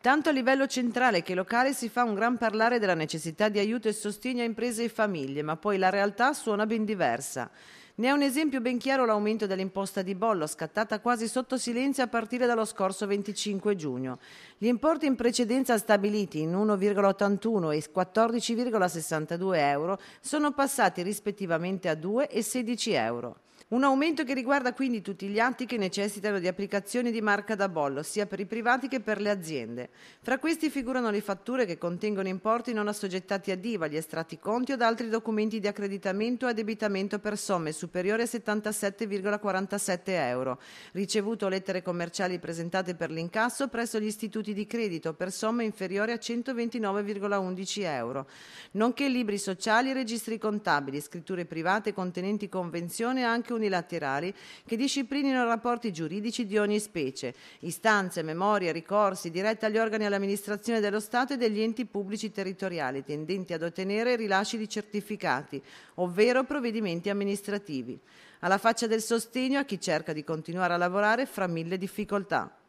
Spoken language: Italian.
Tanto a livello centrale che locale si fa un gran parlare della necessità di aiuto e sostegno a imprese e famiglie, ma poi la realtà suona ben diversa. Ne è un esempio ben chiaro l'aumento dell'imposta di bollo, scattata quasi sotto silenzio a partire dallo scorso 25 giugno. Gli importi in precedenza stabiliti in 1,81 e 14,62 euro sono passati rispettivamente a 2 e 16 euro. Un aumento che riguarda quindi tutti gli atti che necessitano di applicazioni di marca da bollo, sia per i privati che per le aziende. Fra questi figurano le fatture che contengono importi non assoggettati a IVA, gli estratti conti o ad altri documenti di accreditamento e addebitamento per somme superiori a 77,47 euro, ricevuto lettere commerciali presentate per l'incasso presso gli istituti di credito per somme inferiori a 129,11 euro, nonché libri sociali e registri contabili, scritture private contenenti convenzione anche anche unilaterali che disciplinino rapporti giuridici di ogni specie, istanze, memorie, ricorsi diretti agli organi e all'amministrazione dello Stato e degli enti pubblici territoriali tendenti ad ottenere rilasci di certificati, ovvero provvedimenti amministrativi. Alla faccia del sostegno a chi cerca di continuare a lavorare fra mille difficoltà.